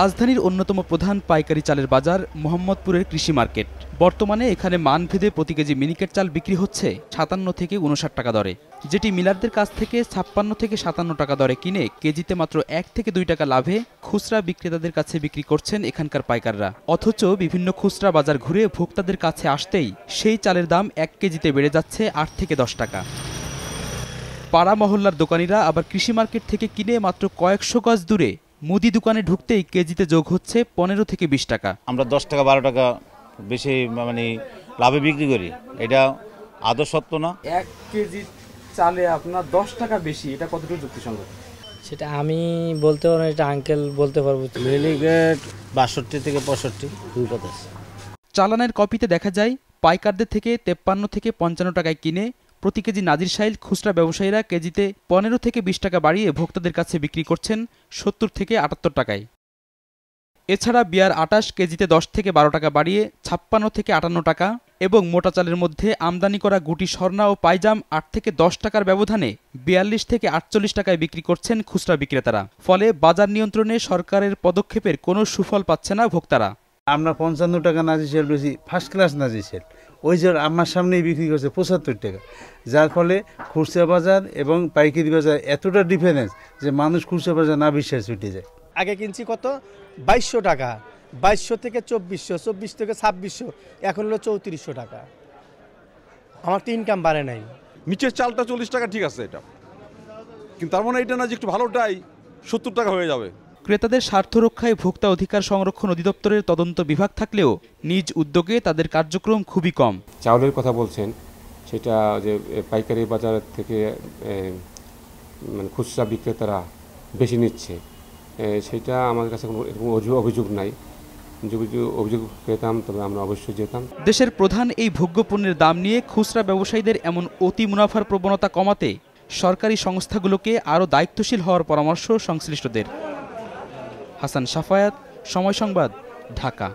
রাজধানীর অন্যতম প্রধান পাইকারি চালের বাজার মোহাম্মদপুরের কৃষি মার্কেট বর্তমানে এখানে মানভেদে প্রতি কেজি মিনিকেট চাল বিক্রি হচ্ছে সাতান্ন থেকে উনষাট টাকা দরে যেটি মিলারদের কাছ থেকে ছাপ্পান্ন থেকে সাতান্ন টাকা দরে কিনে কেজিতে মাত্র এক থেকে দুই টাকা লাভে খুচরা বিক্রেতাদের কাছে বিক্রি করছেন এখানকার পাইকাররা অথচ বিভিন্ন খুচরা বাজার ঘুরে ভোক্তাদের কাছে আসতেই সেই চালের দাম এক কেজিতে বেড়ে যাচ্ছে আট থেকে দশ টাকা পাড়া মহল্লার দোকানিরা আবার কৃষি মার্কেট থেকে কিনে মাত্র কয়েকশো গজ দূরে মুদি দোকানে ঢুকতেই কেজিতে যোগ হচ্ছে পনেরো থেকে বিশ টাকা আমরা দশ টাকা বারো টাকা বেশি মানে লাভে বিক্রি করি এটা আদৌ সত্য না এক কেজি চালে আপনার দশ টাকা বেশি এটা কতটুকু যুক্তিসঙ্গত সেটা আমি বলতে পারবো এটা আঙ্কেল বলতে পারবো মিলিগ্রেড বাষট্টি থেকে পঁয়ষট্টি দুই কথা চালানের কপিতে দেখা যায় পাইকারদের থেকে তেপ্পান্ন থেকে পঞ্চান্ন টাকায় কিনে প্রতি কেজি নাজির সাহিল খুচরা ব্যবসায়ীরা কেজিতে পনেরো থেকে বিশ টাকা বাড়িয়ে ভোক্তাদের কাছে বিক্রি করছেন সত্তর থেকে আটাত্তর টাকায় এছাড়া বিয়ার আটাশ কেজিতে দশ থেকে বারো টাকা বাড়িয়ে ছাপ্পান্ন থেকে আটান্ন টাকা এবং মোটা চালের মধ্যে আমদানি করা গুটি স্বর্ণা ও পাইজাম আট থেকে দশ টাকার ব্যবধানে বিয়াল্লিশ থেকে আটচল্লিশ টাকায় বিক্রি করছেন খুচরা বিক্রেতারা ফলে বাজার নিয়ন্ত্রণে সরকারের পদক্ষেপের কোনো সুফল পাচ্ছে না ভোক্তারা আমরা পঞ্চান্ন টাকা নাজি সেল বেশি ফার্স্ট ক্লাস নাজি সেল ওই যে আমার সামনেই বিক্রি করছে পঁচাত্তর টাকা যার ফলে খুচরা বাজার এবং পাইকারি বাজার এতটা ডিফারেন্স যে মানুষ খুচরা বাজার না বিশ্বাস ছুটে যায় আগে কিনছি কত বাইশশো টাকা বাইশশো থেকে চব্বিশশো চব্বিশ থেকে ছাব্বিশশো এখন হলো চৌত্রিশশো টাকা আমার তো ইনকাম বাড়ে নাই নিচের চালটা চল্লিশ টাকা ঠিক আছে এটা কিন্তু তার মানে এটা না যে একটু ভালোটাই সত্তর টাকা হয়ে যাবে ক্রেতাদের স্বার্থ রক্ষায় ভোক্তা অধিকার সংরক্ষণ অধিদপ্তরের তদন্ত বিভাগ থাকলেও নিজ উদ্যোগে তাদের কার্যক্রম খুবই কম চাউলের কথা বলছেন সেটা যে পাইকারি বাজার থেকে মানে খুচরা বিক্রেতারা বেশি নিচ্ছে সেটা আমাদের কাছে কোনো এরকম অভিযোগ নাই অভিযোগ পেতাম তবে আমরা অবশ্যই যেতাম দেশের প্রধান এই ভোগ্যপণ্যের দাম নিয়ে খুচরা ব্যবসায়ীদের এমন অতি মুনাফার প্রবণতা কমাতে সরকারি সংস্থাগুলোকে আরও দায়িত্বশীল হওয়ার পরামর্শ সংশ্লিষ্টদের হাসান সাফায়াত সময় সংবাদ ঢাকা